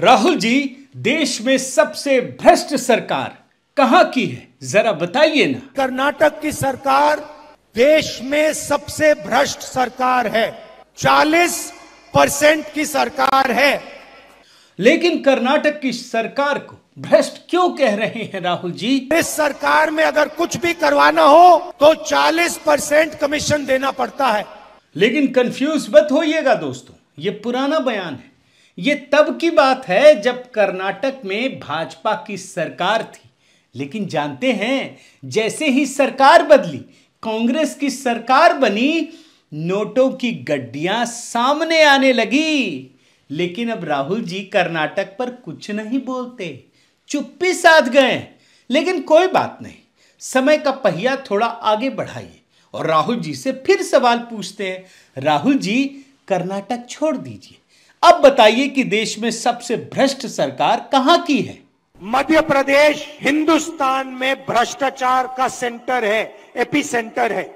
राहुल जी देश में सबसे भ्रष्ट सरकार कहाँ की है जरा बताइए ना कर्नाटक की सरकार देश में सबसे भ्रष्ट सरकार है 40 परसेंट की सरकार है लेकिन कर्नाटक की सरकार को भ्रष्ट क्यों कह रहे हैं राहुल जी इस सरकार में अगर कुछ भी करवाना हो तो 40 परसेंट कमीशन देना पड़ता है लेकिन कंफ्यूज मत होइएगा दोस्तों ये पुराना बयान है ये तब की बात है जब कर्नाटक में भाजपा की सरकार थी लेकिन जानते हैं जैसे ही सरकार बदली कांग्रेस की सरकार बनी नोटों की गड्डियां सामने आने लगी लेकिन अब राहुल जी कर्नाटक पर कुछ नहीं बोलते चुप्पी साध गए लेकिन कोई बात नहीं समय का पहिया थोड़ा आगे बढ़ाइए और राहुल जी से फिर सवाल पूछते हैं राहुल जी कर्नाटक छोड़ दीजिए अब बताइए कि देश में सबसे भ्रष्ट सरकार कहाँ की है मध्य प्रदेश हिंदुस्तान में भ्रष्टाचार का सेंटर है एपी सेंटर है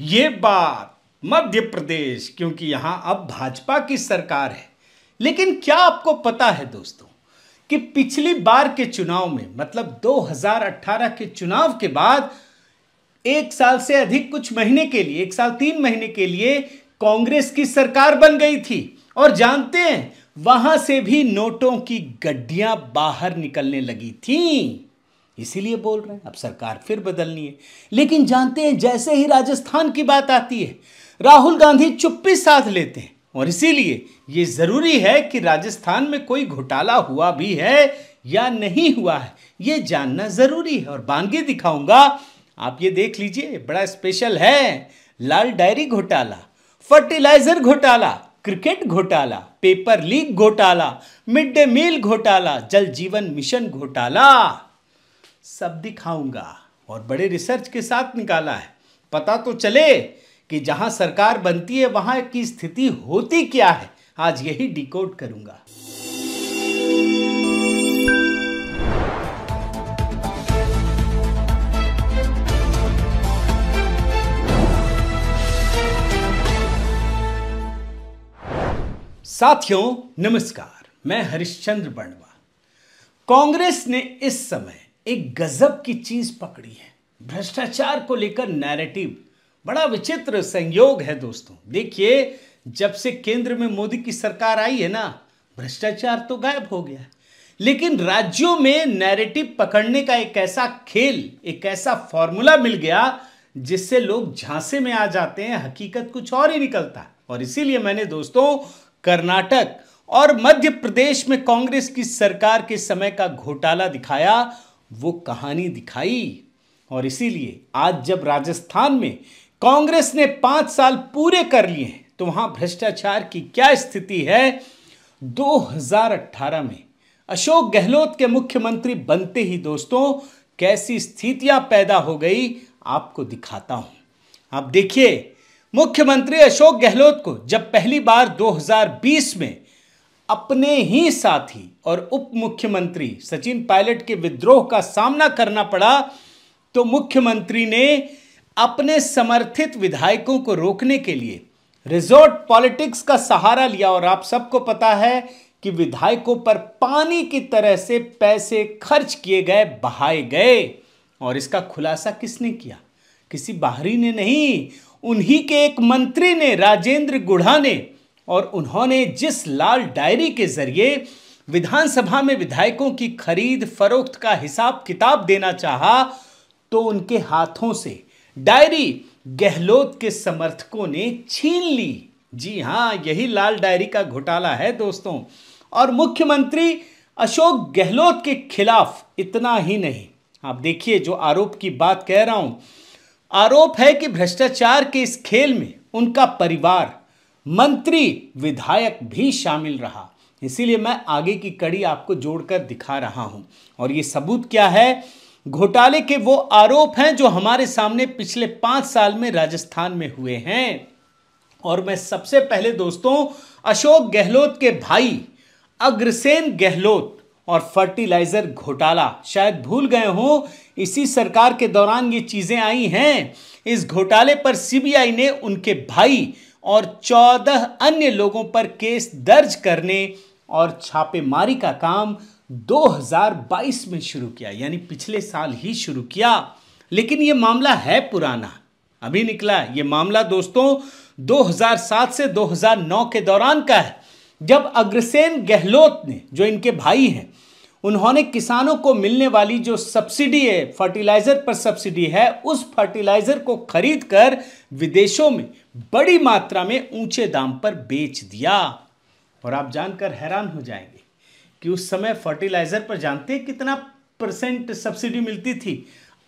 ये बात मध्य प्रदेश क्योंकि यहां अब भाजपा की सरकार है लेकिन क्या आपको पता है दोस्तों कि पिछली बार के चुनाव में मतलब 2018 के चुनाव के बाद एक साल से अधिक कुछ महीने के लिए एक साल तीन महीने के लिए कांग्रेस की सरकार बन गई थी और जानते हैं वहां से भी नोटों की गड्डियां बाहर निकलने लगी थी इसीलिए बोल रहे हैं अब सरकार फिर बदलनी है लेकिन जानते हैं जैसे ही राजस्थान की बात आती है राहुल गांधी चुप्पी साथ लेते हैं और इसीलिए ये ज़रूरी है कि राजस्थान में कोई घोटाला हुआ भी है या नहीं हुआ है ये जानना ज़रूरी है और बानगी दिखाऊंगा आप ये देख लीजिए बड़ा स्पेशल है लाल डायरी घोटाला फर्टिलाइजर घोटाला क्रिकेट घोटाला पेपर लीक घोटाला मिड डे मील घोटाला जल जीवन मिशन घोटाला सब दिखाऊंगा और बड़े रिसर्च के साथ निकाला है पता तो चले कि जहां सरकार बनती है वहां की स्थिति होती क्या है आज यही डिकोड करूंगा साथियों नमस्कार मैं हरिश्चंद्र बंडवा कांग्रेस ने इस समय एक गजब की चीज पकड़ी है भ्रष्टाचार को लेकर नैरेटिव बड़ा विचित्र संयोग है दोस्तों देखिए जब से केंद्र में मोदी की सरकार आई है ना भ्रष्टाचार तो गायब हो गया लेकिन राज्यों में नैरेटिव पकड़ने का एक ऐसा खेल एक ऐसा फॉर्मूला मिल गया जिससे लोग झांसे में आ जाते हैं हकीकत कुछ और ही निकलता है और इसीलिए मैंने दोस्तों कर्नाटक और मध्य प्रदेश में कांग्रेस की सरकार के समय का घोटाला दिखाया वो कहानी दिखाई और इसीलिए आज जब राजस्थान में कांग्रेस ने पांच साल पूरे कर लिए हैं तो वहां भ्रष्टाचार की क्या स्थिति है 2018 में अशोक गहलोत के मुख्यमंत्री बनते ही दोस्तों कैसी स्थितियां पैदा हो गई आपको दिखाता हूं आप देखिए मुख्यमंत्री अशोक गहलोत को जब पहली बार 2020 में अपने ही साथी और उप मुख्यमंत्री सचिन पायलट के विद्रोह का सामना करना पड़ा तो मुख्यमंत्री ने अपने समर्थित विधायकों को रोकने के लिए रिजोर्ट पॉलिटिक्स का सहारा लिया और आप सबको पता है कि विधायकों पर पानी की तरह से पैसे खर्च किए गए बहाए गए और इसका खुलासा किसने किया किसी बाहरी ने नहीं उन्हीं के एक मंत्री ने राजेंद्र गुढ़ा ने और उन्होंने जिस लाल डायरी के जरिए विधानसभा में विधायकों की खरीद फरोख्त का हिसाब किताब देना चाहा तो उनके हाथों से डायरी गहलोत के समर्थकों ने छीन ली जी हाँ यही लाल डायरी का घोटाला है दोस्तों और मुख्यमंत्री अशोक गहलोत के खिलाफ इतना ही नहीं आप देखिए जो आरोप की बात कह रहा हूं आरोप है कि भ्रष्टाचार के इस खेल में उनका परिवार मंत्री विधायक भी शामिल रहा इसीलिए मैं आगे की कड़ी आपको जोड़कर दिखा रहा हूं और ये सबूत क्या है घोटाले के वो आरोप हैं जो हमारे सामने पिछले पांच साल में राजस्थान में हुए हैं और मैं सबसे पहले दोस्तों अशोक गहलोत के भाई अग्रसेन गहलोत और फर्टिलाइजर घोटाला शायद भूल गए हों इसी सरकार के दौरान ये चीज़ें आई हैं इस घोटाले पर सीबीआई ने उनके भाई और चौदह अन्य लोगों पर केस दर्ज करने और छापेमारी का काम 2022 में शुरू किया यानी पिछले साल ही शुरू किया लेकिन ये मामला है पुराना अभी निकला ये मामला दोस्तों 2007 से 2009 के दौरान का है जब अग्रसेन गहलोत ने जो इनके भाई हैं उन्होंने किसानों को मिलने वाली जो सब्सिडी है फर्टिलाइजर पर सब्सिडी है उस फर्टिलाइजर को खरीद कर विदेशों में बड़ी मात्रा में ऊंचे दाम पर बेच दिया और आप जानकर हैरान हो जाएंगे कि उस समय फर्टिलाइजर पर जानते हैं कितना परसेंट सब्सिडी मिलती थी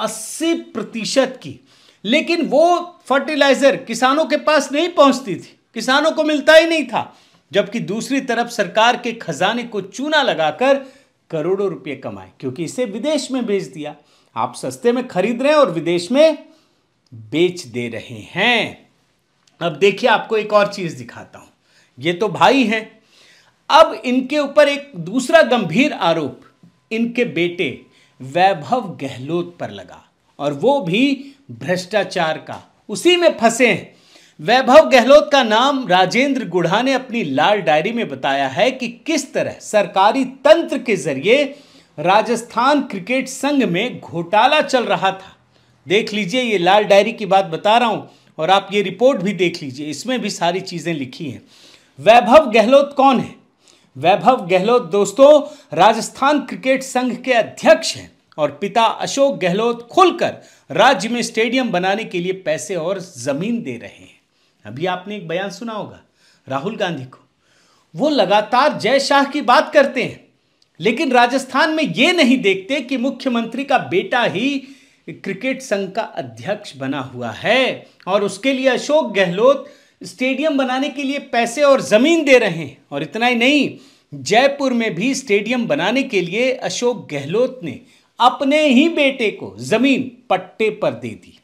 अस्सी प्रतिशत की लेकिन वो फर्टिलाइजर किसानों के पास नहीं पहुंचती थी किसानों को मिलता ही नहीं था जबकि दूसरी तरफ सरकार के खजाने को चूना लगाकर करोड़ों रुपए कमाए क्योंकि इसे विदेश में बेच दिया आप सस्ते में खरीद रहे हैं और विदेश में बेच दे रहे हैं अब देखिए आपको एक और चीज दिखाता हूं ये तो भाई हैं अब इनके ऊपर एक दूसरा गंभीर आरोप इनके बेटे वैभव गहलोत पर लगा और वो भी भ्रष्टाचार का उसी में फंसे हैं वैभव गहलोत का नाम राजेंद्र गुढ़ा ने अपनी लाल डायरी में बताया है कि किस तरह सरकारी तंत्र के जरिए राजस्थान क्रिकेट संघ में घोटाला चल रहा था देख लीजिए ये लाल डायरी की बात बता रहा हूँ और आप ये रिपोर्ट भी देख लीजिए इसमें भी सारी चीज़ें लिखी हैं वैभव गहलोत कौन है वैभव गहलोत दोस्तों राजस्थान क्रिकेट संघ के अध्यक्ष हैं और पिता अशोक गहलोत खुलकर राज्य में स्टेडियम बनाने के लिए पैसे और जमीन दे रहे हैं अभी आपने एक बयान सुना होगा राहुल गांधी को वो लगातार जय शाह की बात करते हैं लेकिन राजस्थान में ये नहीं देखते कि मुख्यमंत्री का बेटा ही क्रिकेट संघ का अध्यक्ष बना हुआ है और उसके लिए अशोक गहलोत स्टेडियम बनाने के लिए पैसे और ज़मीन दे रहे हैं और इतना ही नहीं जयपुर में भी स्टेडियम बनाने के लिए अशोक गहलोत ने अपने ही बेटे को ज़मीन पट्टे पर दे दी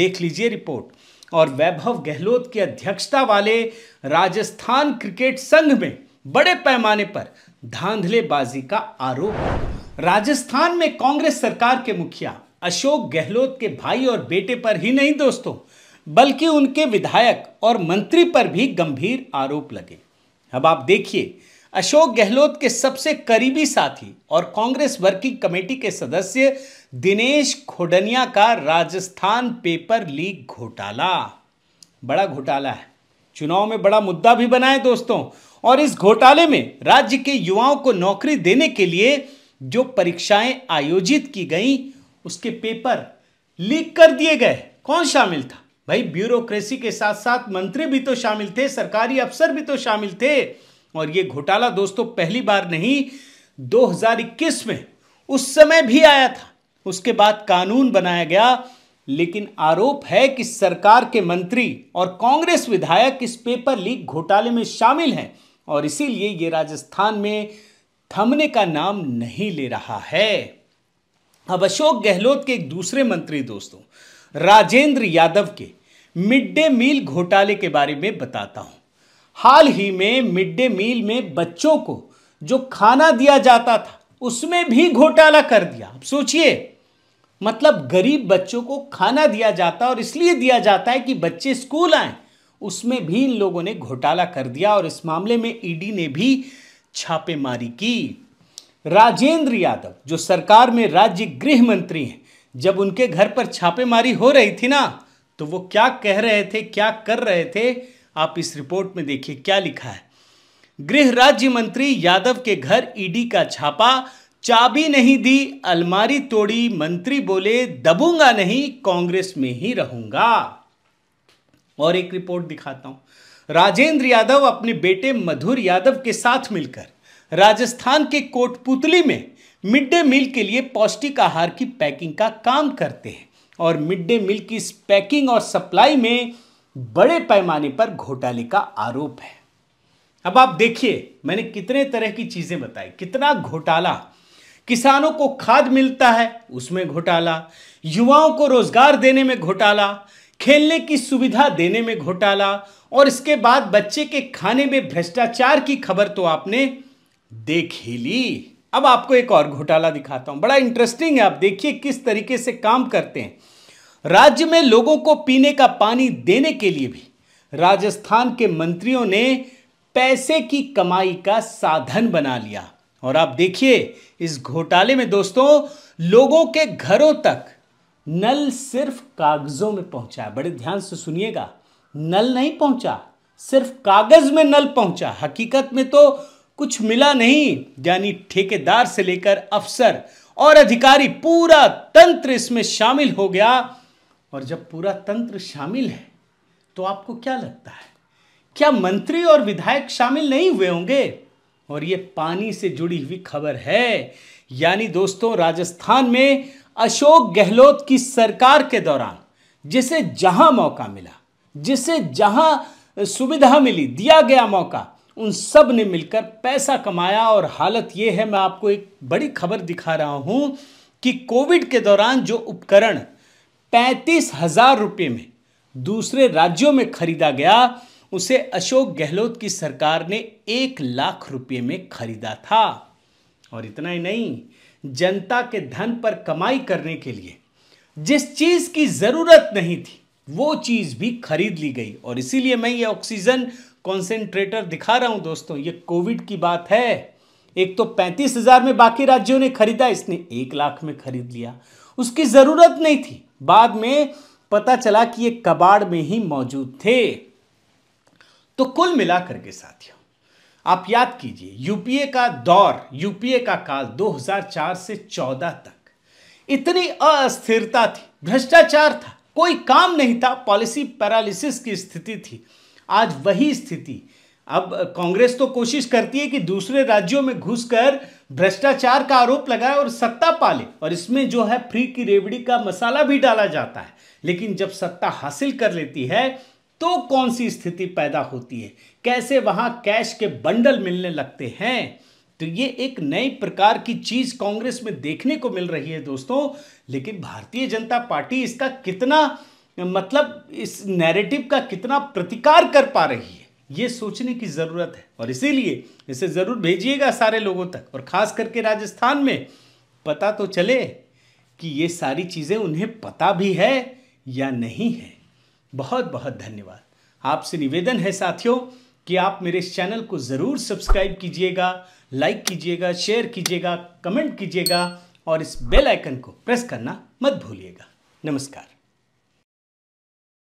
देख लीजिए रिपोर्ट और वैभव गहलोत की अध्यक्षता वाले राजस्थान क्रिकेट संघ में बड़े पैमाने पर धांधलेबाजी का आरोप राजस्थान में कांग्रेस सरकार के मुखिया अशोक गहलोत के भाई और बेटे पर ही नहीं दोस्तों बल्कि उनके विधायक और मंत्री पर भी गंभीर आरोप लगे अब आप देखिए अशोक गहलोत के सबसे करीबी साथी और कांग्रेस वर्किंग कमेटी के सदस्य दिनेश खोडनिया का राजस्थान पेपर लीक घोटाला बड़ा घोटाला है चुनाव में बड़ा मुद्दा भी बनाए दोस्तों और इस घोटाले में राज्य के युवाओं को नौकरी देने के लिए जो परीक्षाएं आयोजित की गई उसके पेपर लीक कर दिए गए कौन शामिल था भाई ब्यूरोक्रेसी के साथ साथ मंत्री भी तो शामिल थे सरकारी अफसर भी तो शामिल थे और ये घोटाला दोस्तों पहली बार नहीं 2021 में उस समय भी आया था उसके बाद कानून बनाया गया लेकिन आरोप है कि सरकार के मंत्री और कांग्रेस विधायक इस पेपर लीक घोटाले में शामिल हैं और इसीलिए ये राजस्थान में थमने का नाम नहीं ले रहा है अब अशोक गहलोत के एक दूसरे मंत्री दोस्तों राजेंद्र यादव के मिड डे मील घोटाले के बारे में बताता हूं हाल ही में मिड डे मील में बच्चों को जो खाना दिया जाता था उसमें भी घोटाला कर दिया आप सोचिए मतलब गरीब बच्चों को खाना दिया जाता और इसलिए दिया जाता है कि बच्चे स्कूल आए उसमें भी इन लोगों ने घोटाला कर दिया और इस मामले में ईडी ने भी छापेमारी की राजेंद्र यादव जो सरकार में राज्य गृह मंत्री हैं जब उनके घर पर छापेमारी हो रही थी ना तो वो क्या कह रहे थे क्या कर रहे थे आप इस रिपोर्ट में देखिए क्या लिखा है गृह राज्य मंत्री यादव के घर ईडी का छापा चाबी नहीं दी अलमारी तोड़ी मंत्री बोले दबूंगा नहीं कांग्रेस में ही रहूंगा और एक रिपोर्ट दिखाता हूं राजेंद्र यादव अपने बेटे मधुर यादव के साथ मिलकर राजस्थान के कोटपुतली में मिड डे मील के लिए पौष्टिक आहार की पैकिंग का काम करते हैं और मिड डे मील की इस पैकिंग और सप्लाई में बड़े पैमाने पर घोटाले का आरोप है अब आप देखिए मैंने कितने तरह की चीजें बताई कितना घोटाला किसानों को खाद मिलता है उसमें घोटाला युवाओं को रोजगार देने में घोटाला खेलने की सुविधा देने में घोटाला और इसके बाद बच्चे के खाने में भ्रष्टाचार की खबर तो आपने देख ही ली अब आपको एक और घोटाला दिखाता हूं बड़ा इंटरेस्टिंग है आप देखिए किस तरीके से काम करते हैं राज्य में लोगों को पीने का पानी देने के लिए भी राजस्थान के मंत्रियों ने पैसे की कमाई का साधन बना लिया और आप देखिए इस घोटाले में दोस्तों लोगों के घरों तक नल सिर्फ कागजों में पहुंचा बड़े ध्यान से सुनिएगा नल नहीं पहुंचा सिर्फ कागज में नल पहुंचा हकीकत में तो कुछ मिला नहीं यानी ठेकेदार से लेकर अफसर और अधिकारी पूरा तंत्र इसमें शामिल हो गया और जब पूरा तंत्र शामिल है तो आपको क्या लगता है क्या मंत्री और विधायक शामिल नहीं हुए होंगे और ये पानी से जुड़ी हुई खबर है यानी दोस्तों राजस्थान में अशोक गहलोत की सरकार के दौरान जिसे जहां मौका मिला जिसे जहां सुविधा मिली दिया गया मौका उन सब ने मिलकर पैसा कमाया और हालत यह है मैं आपको एक बड़ी खबर दिखा रहा हूं कि कोविड के दौरान जो उपकरण पैंतीस हजार रुपये में दूसरे राज्यों में खरीदा गया उसे अशोक गहलोत की सरकार ने एक लाख रुपये में खरीदा था और इतना ही नहीं जनता के धन पर कमाई करने के लिए जिस चीज की जरूरत नहीं थी वो चीज भी खरीद ली गई और इसीलिए मैं ये ऑक्सीजन कॉन्सेंट्रेटर दिखा रहा हूं दोस्तों ये कोविड की बात है एक तो पैंतीस हजार में बाकी राज्यों ने खरीदा इसने एक लाख में खरीद लिया उसकी जरूरत नहीं थी बाद में पता चला कि ये कबाड़ में ही मौजूद थे तो कुल मिलाकर के साथियों आप याद कीजिए यूपीए का दौर यूपीए का काल 2004 से 14 तक इतनी अस्थिरता थी भ्रष्टाचार था कोई काम नहीं था पॉलिसी पैरालिसिस की स्थिति थी आज वही स्थिति अब कांग्रेस तो कोशिश करती है कि दूसरे राज्यों में घुसकर भ्रष्टाचार का आरोप लगाए और सत्ता पाले और इसमें जो है फ्री की रेवड़ी का मसाला भी डाला जाता है लेकिन जब सत्ता हासिल कर लेती है तो कौन सी स्थिति पैदा होती है कैसे वहां कैश के बंडल मिलने लगते हैं तो ये एक नई प्रकार की चीज कांग्रेस में देखने को मिल रही है दोस्तों लेकिन भारतीय जनता पार्टी इसका कितना मतलब इस नैरेटिव का कितना प्रतिकार कर पा रही है ये सोचने की ज़रूरत है और इसीलिए इसे ज़रूर भेजिएगा सारे लोगों तक और ख़ास करके राजस्थान में पता तो चले कि ये सारी चीज़ें उन्हें पता भी है या नहीं है बहुत बहुत धन्यवाद आपसे निवेदन है साथियों कि आप मेरे इस चैनल को ज़रूर सब्सक्राइब कीजिएगा लाइक कीजिएगा शेयर कीजिएगा कमेंट कीजिएगा और इस बेल आइकन को प्रेस करना मत भूलिएगा नमस्कार